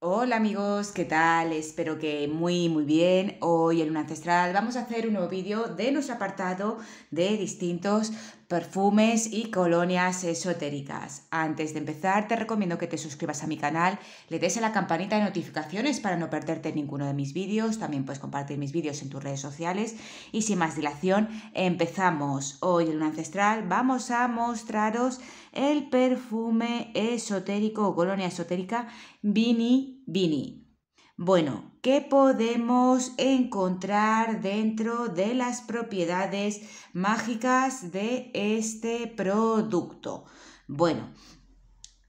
Hola amigos, ¿qué tal? Espero que muy muy bien. Hoy en Un Ancestral vamos a hacer un nuevo vídeo de nuestro apartado de distintos perfumes y colonias esotéricas. Antes de empezar, te recomiendo que te suscribas a mi canal, le des a la campanita de notificaciones para no perderte ninguno de mis vídeos, también puedes compartir mis vídeos en tus redes sociales y sin más dilación, empezamos. Hoy en un ancestral vamos a mostraros el perfume esotérico o colonia esotérica Vini Vini. Bueno, ¿qué podemos encontrar dentro de las propiedades mágicas de este producto? Bueno,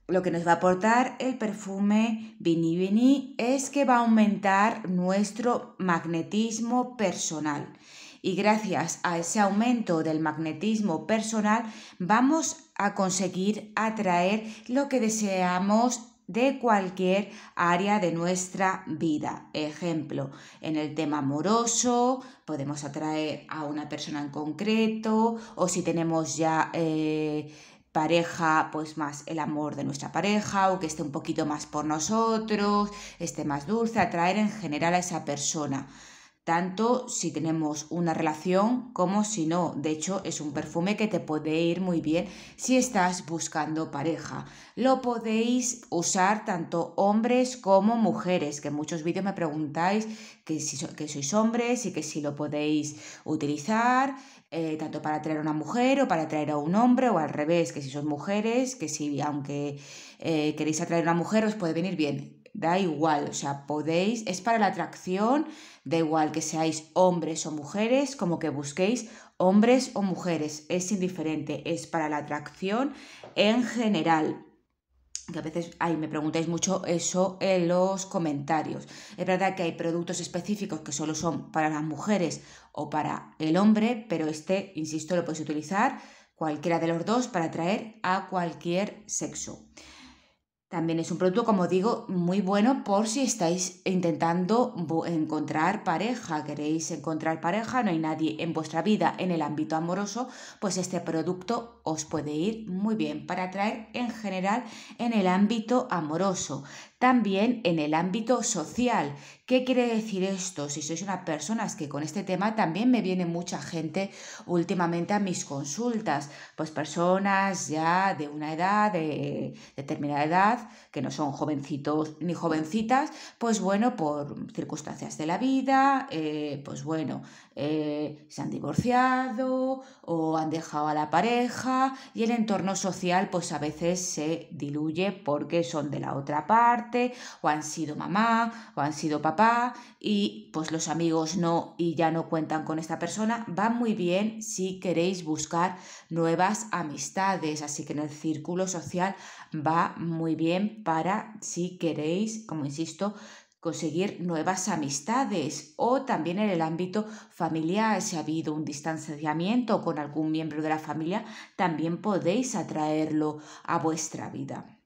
lo que nos va a aportar el perfume Vini Bini es que va a aumentar nuestro magnetismo personal. Y gracias a ese aumento del magnetismo personal vamos a conseguir atraer lo que deseamos de cualquier área de nuestra vida. Ejemplo, en el tema amoroso, podemos atraer a una persona en concreto, o si tenemos ya eh, pareja, pues más el amor de nuestra pareja, o que esté un poquito más por nosotros, esté más dulce, atraer en general a esa persona tanto si tenemos una relación como si no. De hecho, es un perfume que te puede ir muy bien si estás buscando pareja. Lo podéis usar tanto hombres como mujeres, que en muchos vídeos me preguntáis que, si sois hombres y que si lo podéis utilizar. Eh, tanto para atraer a una mujer o para atraer a un hombre o al revés, que si sois mujeres, que si aunque eh, queréis atraer a una mujer os puede venir bien da igual, o sea, podéis, es para la atracción, da igual que seáis hombres o mujeres, como que busquéis hombres o mujeres, es indiferente, es para la atracción en general que a veces me preguntáis mucho eso en los comentarios. Es verdad que hay productos específicos que solo son para las mujeres o para el hombre, pero este, insisto, lo podéis utilizar cualquiera de los dos para atraer a cualquier sexo. También es un producto, como digo, muy bueno por si estáis intentando encontrar pareja, queréis encontrar pareja, no hay nadie en vuestra vida en el ámbito amoroso, pues este producto os puede ir muy bien para atraer en general en el ámbito amoroso. También en el ámbito social. ¿Qué quiere decir esto? Si sois unas personas que con este tema también me viene mucha gente últimamente a mis consultas, pues personas ya de una edad, de determinada edad, que no son jovencitos ni jovencitas, pues bueno, por circunstancias de la vida, eh, pues bueno, eh, se han divorciado o han dejado a la pareja y el entorno social pues a veces se diluye porque son de la otra parte o han sido mamá, o han sido papá, y pues los amigos no y ya no cuentan con esta persona, va muy bien si queréis buscar nuevas amistades, así que en el círculo social va muy bien para si queréis, como insisto, conseguir nuevas amistades o también en el ámbito familiar, si ha habido un distanciamiento con algún miembro de la familia, también podéis atraerlo a vuestra vida.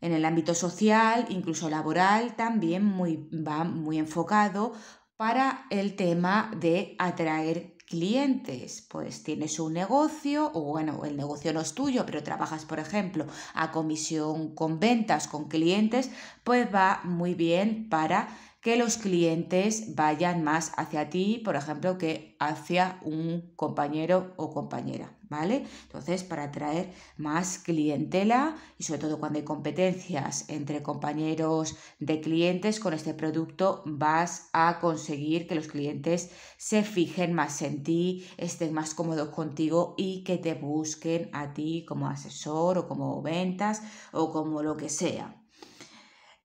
En el ámbito social, incluso laboral, también muy, va muy enfocado para el tema de atraer clientes, pues tienes un negocio, o bueno, el negocio no es tuyo, pero trabajas, por ejemplo, a comisión con ventas, con clientes, pues va muy bien para que los clientes vayan más hacia ti, por ejemplo, que hacia un compañero o compañera, ¿vale? Entonces, para atraer más clientela y sobre todo cuando hay competencias entre compañeros de clientes, con este producto vas a conseguir que los clientes se fijen más en ti, estén más cómodos contigo y que te busquen a ti como asesor o como ventas o como lo que sea,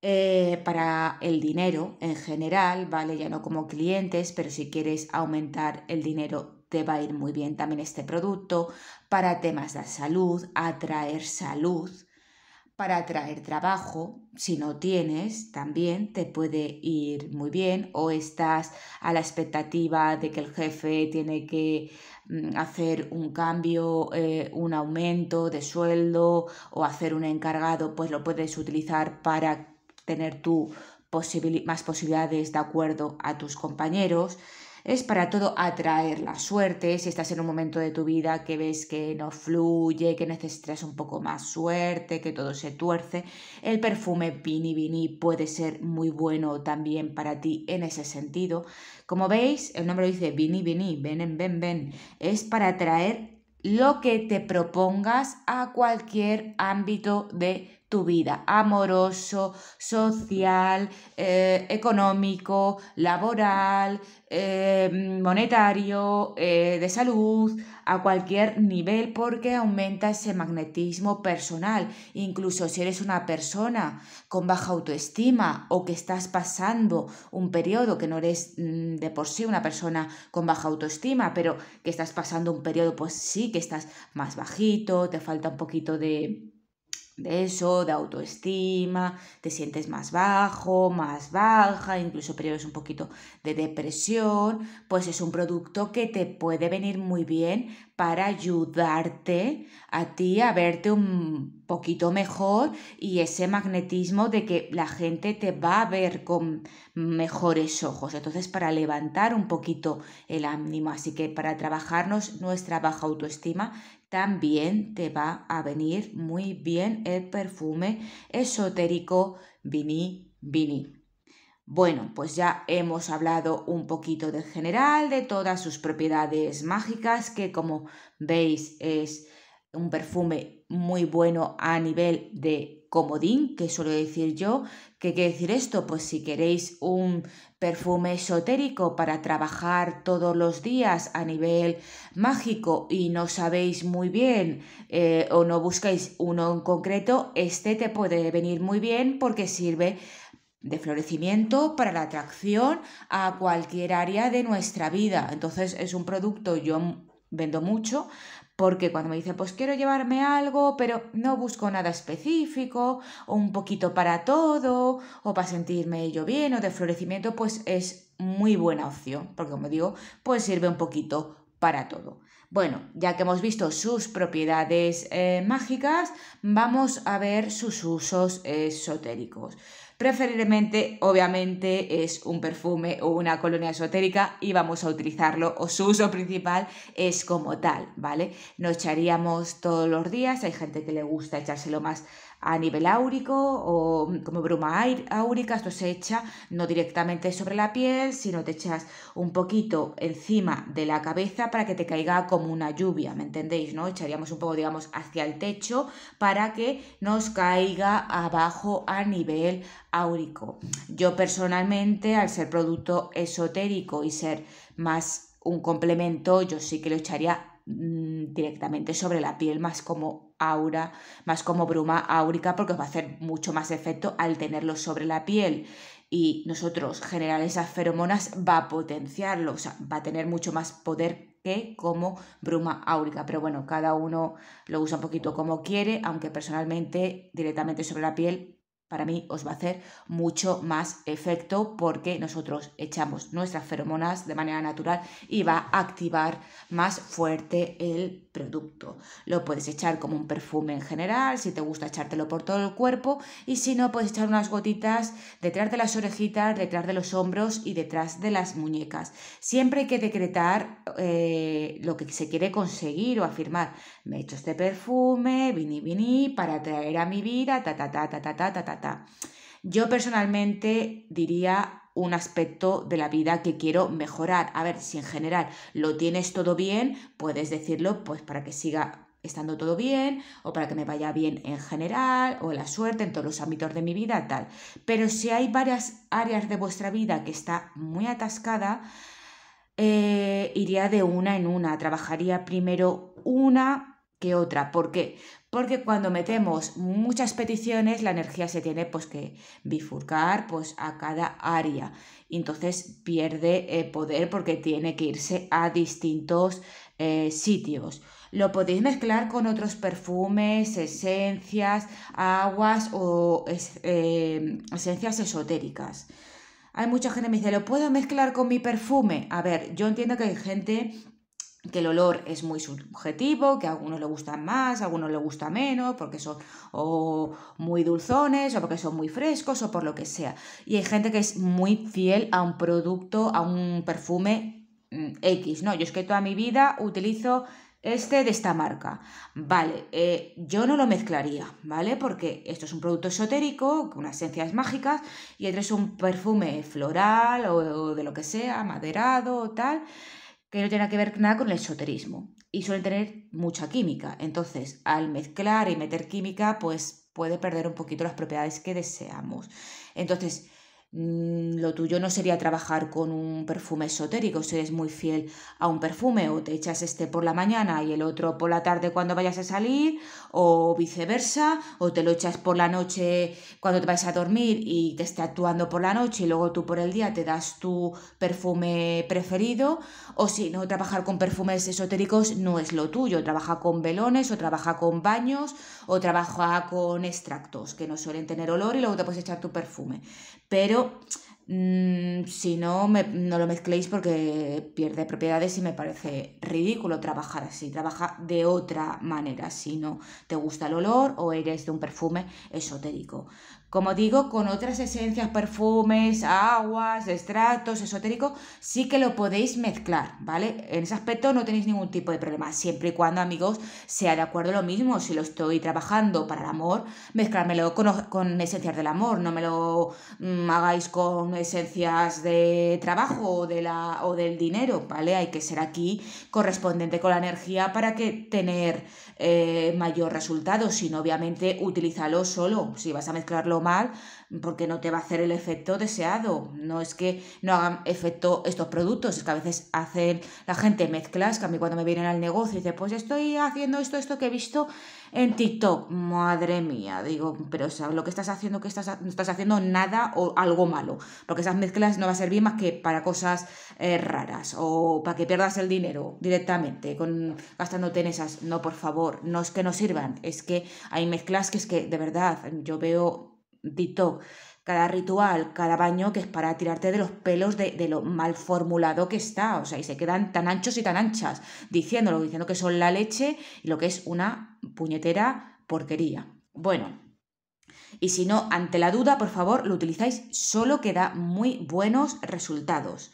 eh, para el dinero en general, ¿vale? Ya no como clientes, pero si quieres aumentar el dinero te va a ir muy bien también este producto, para temas de salud, atraer salud, para atraer trabajo, si no tienes, también te puede ir muy bien o estás a la expectativa de que el jefe tiene que mm, hacer un cambio, eh, un aumento de sueldo o hacer un encargado, pues lo puedes utilizar para tener tú más posibilidades de acuerdo a tus compañeros. Es para todo atraer la suerte. Si estás en un momento de tu vida que ves que no fluye, que necesitas un poco más suerte, que todo se tuerce, el perfume Vini Vini puede ser muy bueno también para ti en ese sentido. Como veis, el nombre dice Vini Vini, ven, ven, ven. Es para atraer lo que te propongas a cualquier ámbito de tu vida, amoroso, social, eh, económico, laboral, eh, monetario, eh, de salud, a cualquier nivel, porque aumenta ese magnetismo personal. Incluso si eres una persona con baja autoestima o que estás pasando un periodo que no eres mm, de por sí una persona con baja autoestima, pero que estás pasando un periodo, pues sí, que estás más bajito, te falta un poquito de de eso, de autoestima, te sientes más bajo, más baja, incluso periodos un poquito de depresión, pues es un producto que te puede venir muy bien para ayudarte a ti a verte un poquito mejor y ese magnetismo de que la gente te va a ver con mejores ojos. Entonces, para levantar un poquito el ánimo, así que para trabajarnos nuestra baja autoestima, también te va a venir muy bien el perfume esotérico Vini Vini. Bueno, pues ya hemos hablado un poquito de general, de todas sus propiedades mágicas, que como veis es un perfume muy bueno a nivel de comodín, que suelo decir yo. ¿Qué quiere decir esto? Pues si queréis un perfume esotérico para trabajar todos los días a nivel mágico y no sabéis muy bien eh, o no buscáis uno en concreto, este te puede venir muy bien porque sirve de florecimiento para la atracción a cualquier área de nuestra vida. Entonces es un producto, yo vendo mucho, porque cuando me dice pues quiero llevarme algo, pero no busco nada específico, o un poquito para todo, o para sentirme yo bien, o de florecimiento, pues es muy buena opción, porque como digo, pues sirve un poquito para todo. Bueno, ya que hemos visto sus propiedades eh, mágicas, vamos a ver sus usos esotéricos. Preferiblemente, obviamente, es un perfume o una colonia esotérica y vamos a utilizarlo o su uso principal es como tal, ¿vale? No echaríamos todos los días, hay gente que le gusta echárselo más a nivel áurico o mm, como bruma áurica, esto se echa no directamente sobre la piel, sino te echas un poquito encima de la cabeza para que te caiga como una lluvia, ¿me entendéis? ¿No? Echaríamos un poco, digamos, hacia el techo para que nos caiga abajo a nivel áurico. Yo personalmente, al ser producto esotérico y ser más un complemento, yo sí que lo echaría mm, directamente sobre la piel, más como aura, más como bruma áurica, porque va a hacer mucho más efecto al tenerlo sobre la piel. Y nosotros generar esas feromonas va a potenciarlo, o sea, va a tener mucho más poder que como bruma áurica. Pero bueno, cada uno lo usa un poquito como quiere, aunque personalmente directamente sobre la piel para mí os va a hacer mucho más efecto porque nosotros echamos nuestras feromonas de manera natural y va a activar más fuerte el producto. Lo puedes echar como un perfume en general, si te gusta echártelo por todo el cuerpo y si no puedes echar unas gotitas detrás de las orejitas, detrás de los hombros y detrás de las muñecas. Siempre hay que decretar eh, lo que se quiere conseguir o afirmar me he hecho este perfume, vini, vini, para traer a mi vida, ta, ta, ta, ta, ta, ta, ta, ta, ta. Yo personalmente diría un aspecto de la vida que quiero mejorar. A ver, si en general lo tienes todo bien, puedes decirlo pues para que siga estando todo bien o para que me vaya bien en general o la suerte en todos los ámbitos de mi vida, tal. Pero si hay varias áreas de vuestra vida que está muy atascada, eh, iría de una en una. Trabajaría primero una qué otra. ¿Por qué? Porque cuando metemos muchas peticiones, la energía se tiene pues, que bifurcar pues, a cada área. Entonces pierde eh, poder porque tiene que irse a distintos eh, sitios. Lo podéis mezclar con otros perfumes, esencias, aguas o eh, esencias esotéricas. Hay mucha gente que me dice, ¿lo puedo mezclar con mi perfume? A ver, yo entiendo que hay gente que el olor es muy subjetivo, que a algunos le gustan más, a algunos le gusta menos, porque son o muy dulzones, o porque son muy frescos, o por lo que sea. Y hay gente que es muy fiel a un producto, a un perfume mm, X, ¿no? Yo es que toda mi vida utilizo este de esta marca. Vale, eh, yo no lo mezclaría, ¿vale? Porque esto es un producto esotérico, con esencias mágicas, y otro es un perfume floral o de lo que sea, maderado o tal que no tiene que ver nada con el esoterismo y suelen tener mucha química. Entonces, al mezclar y meter química, pues puede perder un poquito las propiedades que deseamos. Entonces, Mm, lo tuyo no sería trabajar con un perfume esotérico si eres muy fiel a un perfume o te echas este por la mañana y el otro por la tarde cuando vayas a salir o viceversa o te lo echas por la noche cuando te vayas a dormir y te esté actuando por la noche y luego tú por el día te das tu perfume preferido o si no trabajar con perfumes esotéricos no es lo tuyo trabaja con velones o trabaja con baños o trabaja con extractos que no suelen tener olor y luego te puedes echar tu perfume pero 又 Mm, si no, me, no lo mezcléis porque pierde propiedades y me parece ridículo trabajar así. Trabaja de otra manera si no te gusta el olor o eres de un perfume esotérico. Como digo, con otras esencias, perfumes, aguas, extractos, esotérico sí que lo podéis mezclar, ¿vale? En ese aspecto no tenéis ningún tipo de problema, siempre y cuando, amigos, sea de acuerdo lo mismo. Si lo estoy trabajando para el amor, mezclármelo con, con esencias del amor, no me lo mm, hagáis con esencias de trabajo o, de la, o del dinero, ¿vale? Hay que ser aquí correspondiente con la energía para que tener eh, mayor resultado, sino obviamente utilízalo solo, si vas a mezclarlo mal, porque no te va a hacer el efecto deseado. No es que no hagan efecto estos productos, es que a veces hacen la gente mezclas, que a mí cuando me vienen al negocio dice, pues estoy haciendo esto, esto que he visto en TikTok. Madre mía, digo, pero o sea, lo que estás haciendo, que estás, no estás haciendo nada o algo malo, porque esas mezclas no va a servir más que para cosas eh, raras o para que pierdas el dinero directamente con, gastándote en esas. No, por favor, no es que no sirvan, es que hay mezclas que es que de verdad yo veo TikTok cada ritual, cada baño, que es para tirarte de los pelos de, lo mal formulado que está. O sea, y se quedan tan anchos y tan anchas, diciéndolo, diciendo que son la leche y lo que es una puñetera porquería. Bueno. Y si no, ante la duda, por favor, lo utilizáis solo que da muy buenos resultados.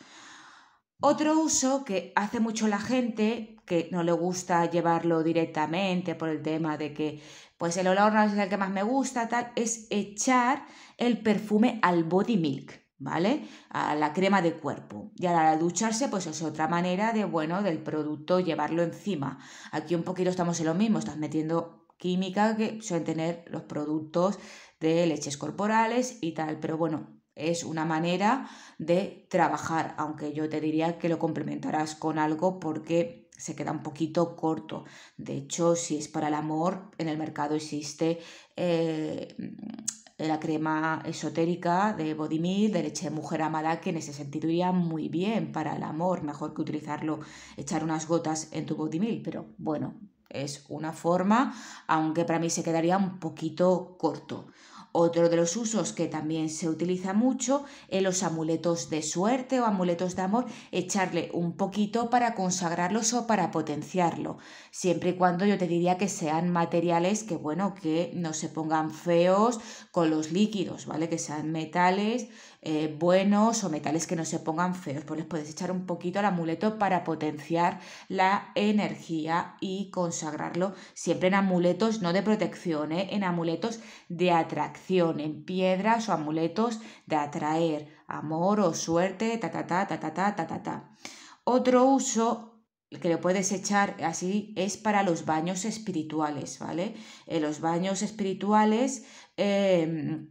Otro uso que hace mucho la gente, que no le gusta llevarlo directamente por el tema de que pues el olor no es el que más me gusta, tal, es echar el perfume al body milk, ¿vale? A la crema de cuerpo. Y ahora, al ducharse, pues es otra manera de, bueno, del producto llevarlo encima. Aquí un poquito estamos en lo mismo, estás metiendo química que suelen tener los productos de leches corporales y tal, pero bueno, es una manera de trabajar, aunque yo te diría que lo complementarás con algo porque se queda un poquito corto. De hecho, si es para el amor, en el mercado existe eh, mm, la crema esotérica de Body de leche de mujer amada, que en ese sentido iría muy bien para el amor, mejor que utilizarlo, echar unas gotas en tu Body pero bueno, es una forma, aunque para mí se quedaría un poquito corto. Otro de los usos que también se utiliza mucho en los amuletos de suerte o amuletos de amor, echarle un poquito para consagrarlos o para potenciarlo, siempre y cuando yo te diría que sean materiales que, bueno, que no se pongan feos con los líquidos, ¿vale? Que sean metales, eh, buenos o metales que no se pongan feos, pues les puedes echar un poquito al amuleto para potenciar la energía y consagrarlo siempre en amuletos no de protección, eh, en amuletos de atracción, en piedras o amuletos de atraer amor o suerte, ta ta ta ta ta ta ta ta. Otro uso que le puedes echar así es para los baños espirituales, ¿vale? En los baños espirituales em,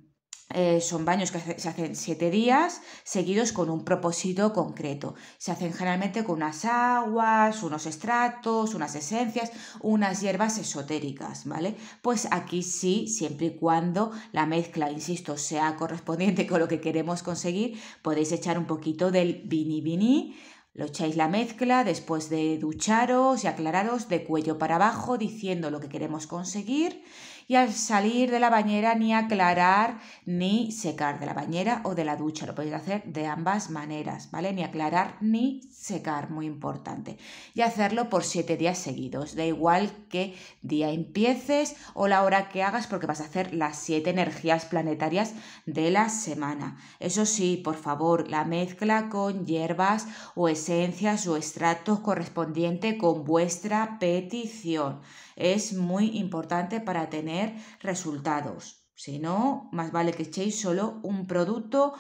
eh, son baños que se hacen siete días seguidos con un propósito concreto. Se hacen generalmente con unas aguas, unos estratos, unas esencias, unas hierbas esotéricas, ¿vale? Pues aquí sí, siempre y cuando la mezcla, insisto, sea correspondiente con lo que queremos conseguir, podéis echar un poquito del vini vini lo echáis la mezcla después de ducharos y aclararos de cuello para abajo diciendo lo que queremos conseguir y al salir de la bañera ni aclarar ni secar de la bañera o de la ducha. Lo podéis hacer de ambas maneras, ¿vale? Ni aclarar ni secar, muy importante. Y hacerlo por siete días seguidos, da igual qué día empieces o la hora que hagas porque vas a hacer las siete energías planetarias de la semana. Eso sí, por favor, la mezcla con hierbas o esencias o extractos correspondiente con vuestra petición. Es muy importante para tener resultados. Si no, más vale que echéis solo un producto.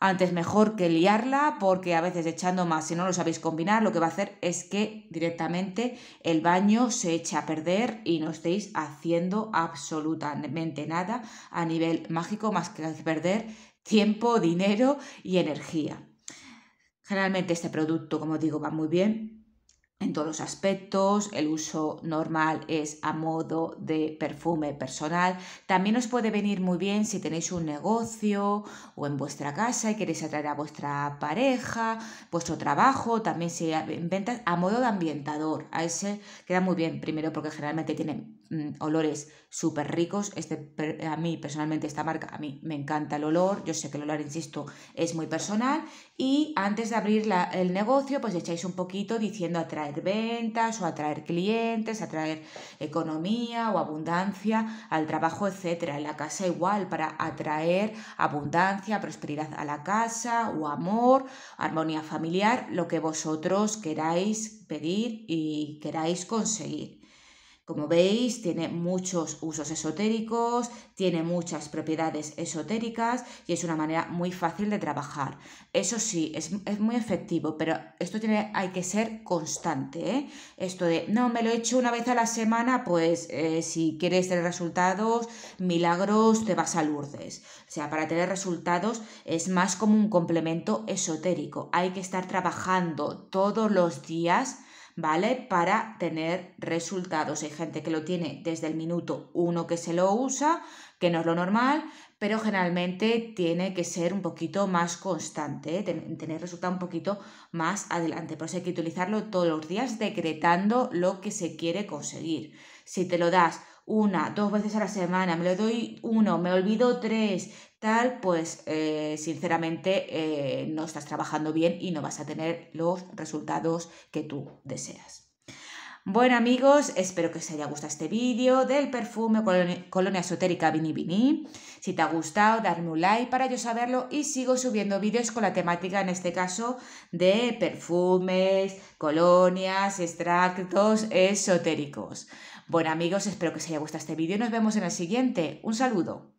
Antes mejor que liarla porque a veces echando más, si no lo sabéis combinar, lo que va a hacer es que directamente el baño se echa a perder y no estéis haciendo absolutamente nada a nivel mágico más que perder tiempo, dinero y energía. Generalmente este producto, como digo, va muy bien en todos los aspectos, el uso normal es a modo de perfume personal. También os puede venir muy bien si tenéis un negocio o en vuestra casa y queréis atraer a vuestra pareja, vuestro trabajo, también se si inventas a modo de ambientador. A ese queda muy bien, primero porque generalmente tiene... Mm, olores súper ricos. Este, a mí personalmente, esta marca, a mí me encanta el olor. Yo sé que el olor, insisto, es muy personal. Y antes de abrir el negocio, pues echáis un poquito diciendo atraer ventas o atraer clientes, atraer economía o abundancia al trabajo, etcétera. En la casa igual, para atraer abundancia, prosperidad a la casa o amor, armonía familiar, lo que vosotros queráis pedir y queráis conseguir. Como veis, tiene muchos usos esotéricos, tiene muchas propiedades esotéricas y es una manera muy fácil de trabajar. Eso sí, es, muy efectivo, pero esto tiene, hay que ser constante. ¿eh? Esto de, no, me lo he hecho una vez a la semana, pues eh, si quieres tener resultados, milagros, te vas a Lourdes. O sea, para tener resultados es más como un complemento esotérico. Hay que estar trabajando todos los días ¿vale? Para tener resultados. Hay gente que lo tiene desde el minuto uno que se lo usa, que no es lo normal, pero generalmente tiene que ser un poquito más constante, ¿eh? tener resultados un poquito más adelante. Por eso hay que utilizarlo todos los días decretando lo que se quiere conseguir. Si te lo das una, dos veces a la semana, me lo doy uno, me olvido tres, tal, pues eh, sinceramente eh, no estás trabajando bien y no vas a tener los resultados que tú deseas. Bueno amigos, espero que os haya gustado este vídeo del perfume Colonia, Esotérica Vini Vini. Si te ha gustado, darme un like para yo saberlo y sigo subiendo vídeos con la temática, en este caso, de perfumes, colonias, extractos esotéricos. Bueno amigos, espero que os haya gustado este vídeo y nos vemos en el siguiente. Un saludo.